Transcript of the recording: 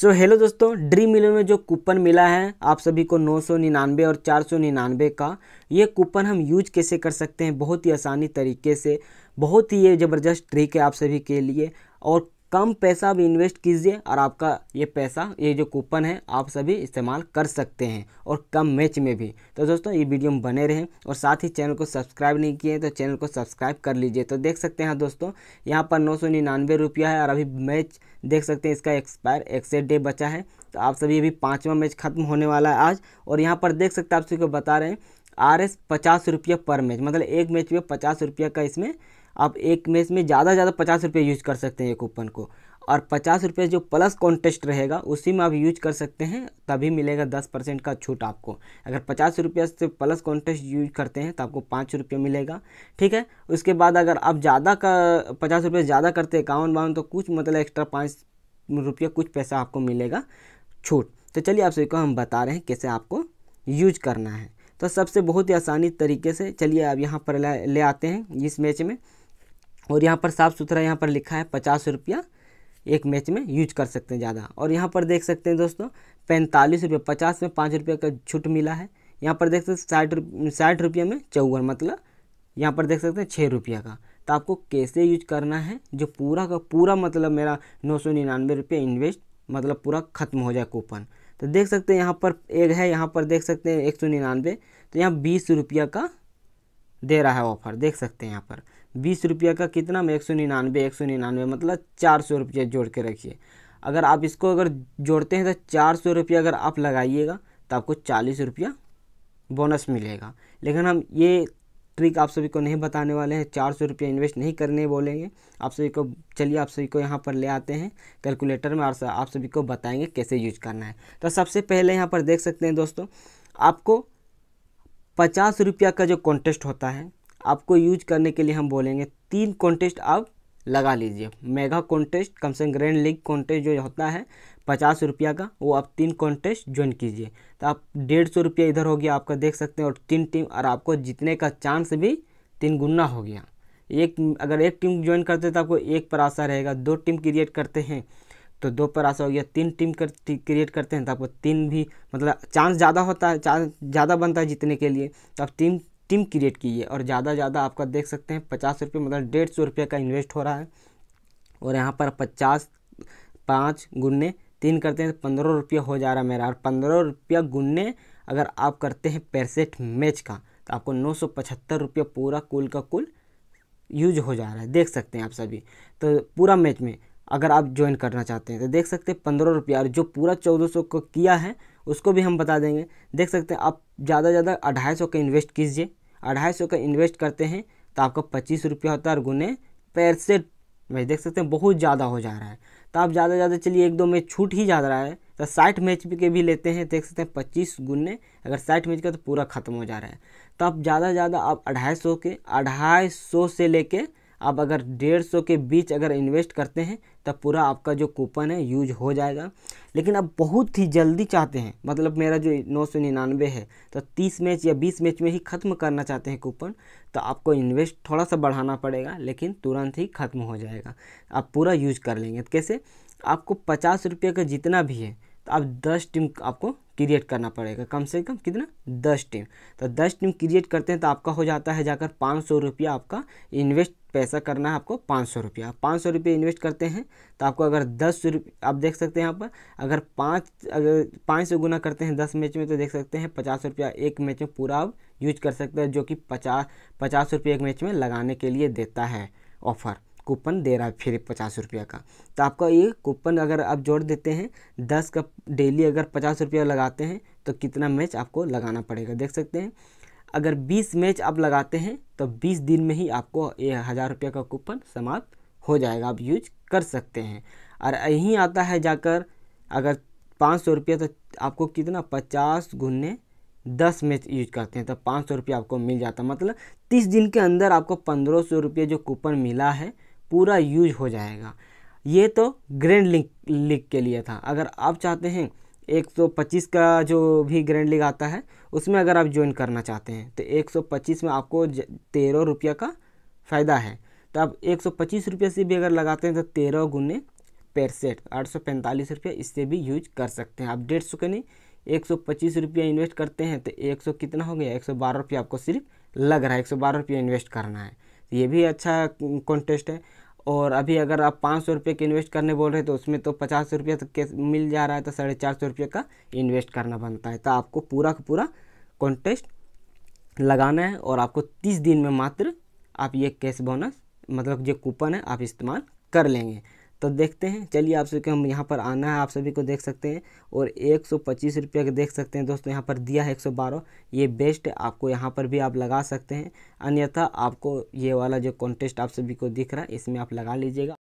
सो so, hello दोस्तों Dream Eleven में जो कूपन मिला है आप सभी को नौ सौ निन्यानवे और चार सौ निन्यानवे का ये कूपन हम यूज कैसे कर सकते हैं बहुत ही आसानी तरीके से बहुत ही ये ज़बरदस्त ट्रिक है आप सभी के लिए और कम पैसा भी इन्वेस्ट कीजिए और आपका ये पैसा ये जो कूपन है आप सभी इस्तेमाल कर सकते हैं और कम मैच में भी तो दोस्तों ये वीडियो में बने रहें और साथ ही चैनल को सब्सक्राइब नहीं किए तो चैनल को सब्सक्राइब कर लीजिए तो देख सकते हैं दोस्तों यहाँ पर नौ सौ निन्यानवे रुपया है और अभी मैच देख सकते हैं इसका एक्सपायर एक्सेट डे बचा है तो आप सभी अभी पाँचवा मैच खत्म होने वाला है आज और यहाँ पर देख सकते हैं आप सभी को बता रहे हैं आर एस पचास रुपये पर मैच मतलब एक मैच में पचास रुपये का इसमें आप एक मैच में ज़्यादा ज़्यादा पचास रुपये यूज कर सकते हैं एक कूपन को और पचास रुपये जो प्लस कॉन्टेस्ट रहेगा उसी में आप यूज कर सकते हैं तभी मिलेगा दस परसेंट का छूट आपको अगर पचास रुपये से प्लस कॉन्टेस्ट यूज करते हैं तो आपको पाँच रुपये मिलेगा ठीक है उसके बाद अगर आप ज़्यादा का पचास रुपये ज़्यादा करते इक्यावन बावन तो कुछ मतलब एक्स्ट्रा पाँच रुपया कुछ पैसा आपको मिलेगा छूट तो चलिए आप सभी को हम बता रहे हैं कैसे आपको यूज करना है तो सबसे बहुत ही आसानी तरीके से चलिए आप यहाँ पर ले आते हैं इस मैच में और यहाँ पर साफ़ सुथरा यहाँ पर लिखा है पचास रुपया एक मैच में यूज कर सकते हैं ज़्यादा और यहाँ पर देख सकते हैं दोस्तों पैंतालीस रुपये पचास में पाँच रुपये का छूट मिला है यहाँ पर देख सकते हैं साठ साठ रुपये में चौवन मतलब यहाँ पर देख सकते हैं छः रुपये का तो आपको कैसे यूज करना है जो पूरा का पूरा मतलब मेरा नौ सौ निन्यानवे रुपये इन्वेस्ट मतलब पूरा ख़त्म हो जाए कूपन तो देख सकते हैं यहाँ पर एक है यहाँ पर देख सकते हैं एक सौ निन्यानवे तो यहाँ बीस रुपये का दे रहा है ऑफर देख सकते हैं यहाँ पर बीस रुपये का कितना में एक सौ निन्यानवे एक सौ निन्यानवे मतलब चार सौ रुपया जोड़ के रखिए अगर आप इसको अगर जोड़ते हैं तो चार सौ रुपया अगर आप लगाइएगा तो आपको चालीस रुपया बोनस मिलेगा लेकिन हम ये ट्रिक आप सभी को नहीं बताने वाले हैं चार सौ रुपया इन्वेस्ट नहीं करने बोलेंगे आप सभी को चलिए आप सभी को यहाँ पर ले आते हैं कैलकुलेटर में और आप सभी को बताएंगे कैसे यूज करना है तो सबसे पहले यहाँ पर देख सकते हैं दोस्तों आपको पचास रुपया का जो कॉन्टेस्ट होता है आपको यूज करने के लिए हम बोलेंगे तीन कॉन्टेस्ट आप लगा लीजिए मेगा कॉन्टेस्ट कम से कम ग्रैंड लीग कॉन्टेस्ट जो होता है पचास रुपया का वो आप तीन कॉन्टेस्ट ज्वाइन कीजिए तो आप डेढ़ सौ रुपया इधर हो गया आपका देख सकते हैं और तीन टीम और आपको जीतने का चांस भी तीन गुना हो गया एक अगर एक टीम ज्वाइन करते हैं तो आपको एक पर आशा रहेगा दो टीम क्रिएट करते हैं तो दो पर आशा हो गया तीन टीम कर क्रिएट करते हैं तो आपको तीन भी मतलब चांस ज़्यादा होता है चांस ज़्यादा बनता है जीतने के लिए तो आप तीन टीम क्रिएट की है और ज़्यादा ज़्यादा आपका देख सकते हैं पचास रुपये मतलब डेढ़ सौ रुपये का इन्वेस्ट हो रहा है और यहाँ पर पचास पाँच गुन्ने तीन करते हैं तो पंद्रह रुपया हो जा रहा है मेरा और पंद्रह रुपया गुन्ने अगर आप करते हैं पैरसेट मैच का तो आपको नौ सौ पचहत्तर रुपया पूरा कुल का कुल यूज हो जा रहा है देख सकते हैं आप सभी तो पूरा मैच में अगर आप ज्वाइन करना चाहते हैं तो देख सकते हैं पंद्रह रुपया और जो पूरा चौदह सौ को किया है उसको भी हम बता देंगे देख सकते हैं आप ज़्यादा से ज़्यादा अढ़ाई सौ का इन्वेस्ट कीजिए अढ़ाई सौ का इन्वेस्ट करते हैं तो आपका पच्चीस रुपया होता है और गुने पैंसठ मैच देख सकते हैं बहुत ज़्यादा हो जा रहा है तो आप ज़्यादा ज़्यादा चलिए एक दो मैच छूट ही जा रहा है तो साठ मैच के भी लेते हैं देख सकते हैं पच्चीस गुने अगर साठ मैच का तो पूरा ख़त्म हो जा रहा है तो आप ज़्यादा ज़्यादा आप अढ़ाई सौ के अढ़ाई सौ से ले आप अगर डेढ़ सौ के बीच अगर इन्वेस्ट करते हैं तब पूरा आपका जो कूपन है यूज हो जाएगा लेकिन आप बहुत ही जल्दी चाहते हैं मतलब मेरा जो नौ सौ निन्यानवे है तो तीस मैच या बीस मैच में ही ख़त्म करना चाहते हैं कूपन तो आपको इन्वेस्ट थोड़ा सा बढ़ाना पड़ेगा लेकिन तुरंत ही ख़त्म हो जाएगा आप पूरा यूज कर लेंगे कैसे आपको पचास रुपये का जितना भी है तो आप दस टीम आपको क्रिएट करना पड़ेगा कम से कम कितना दस टीम तो दस टीम क्रिएट करते हैं तो आपका हो जाता है जाकर पाँच सौ रुपया आपका इन्वेस्ट पैसा करना है आपको पाँच सौ रुपया पाँच सौ रुपये इन्वेस्ट करते हैं तो आपको अगर दस रुपये आप देख सकते हैं यहाँ पर अगर पाँच अगर पाँच सौ गुना करते हैं दस मैच में तो देख सकते हैं पचास रुपया एक मैच में पूरा आप यूज कर सकते हैं जो कि पचास पचास रुपये एक मैच में लगाने के लिए देता है ऑफ़र कूपन दे रहा है फिर पचास रुपया का तो आपका ये कूपन अगर आप जोड़ देते हैं दस का डेली अगर पचास रुपया लगाते हैं तो कितना मैच आपको लगाना पड़ेगा देख सकते हैं अगर 20 मैच आप लगाते हैं तो 20 दिन में ही आपको ये हज़ार रुपये का कूपन समाप्त हो जाएगा आप यूज कर सकते हैं और यहीं आता है जाकर अगर पाँच सौ रुपये तो आपको कितना पचास गुने दस मैच यूज करते हैं तो पाँच सौ रुपये आपको मिल जाता मतलब तीस दिन के अंदर आपको पंद्रह सौ रुपये जो कूपन मिला है पूरा यूज हो जाएगा ये तो ग्रैंड लिंक लिंक के लिए था अगर आप चाहते हैं 125 का जो भी ग्रैंड लीग आता है उसमें अगर आप ज्वाइन करना चाहते हैं तो 125 में आपको तेरह रुपये का फ़ायदा है तो आप एक सौ से भी अगर लगाते हैं तो तेरह गुने पैरसठ आठ सौ पैंतालीस रुपये इससे भी यूज कर सकते हैं आप डेढ़ सौ के नहीं एक सौ पच्चीस रुपया इन्वेस्ट करते हैं तो एक सौ कितना हो गया एक सौ बारह रुपया आपको सिर्फ लग रहा है एक सौ बारह रुपया इन्वेस्ट करना है ये भी अच्छा कॉन्टेस्ट है और अभी अगर आप पाँच सौ रुपये के इन्वेस्ट करने बोल रहे हैं तो उसमें तो पचास सौ रुपये तो तक मिल जा रहा है तो साढ़े चार सौ रुपये का इन्वेस्ट करना बनता है तो आपको पूरा का पूरा कॉन्टेस्ट लगाना है और आपको तीस दिन में मात्र आप ये कैश बोनस मतलब जो कूपन है आप इस्तेमाल कर लेंगे तो देखते हैं चलिए आप सभी को हम यहाँ पर आना है आप सभी को देख सकते हैं और एक सौ पच्चीस रुपये का देख सकते हैं दोस्तों यहाँ पर दिया है एक सौ बारह ये बेस्ट आपको यहाँ पर भी आप लगा सकते हैं अन्यथा आपको ये वाला जो कॉन्टेस्ट आप सभी को दिख रहा है इसमें आप लगा लीजिएगा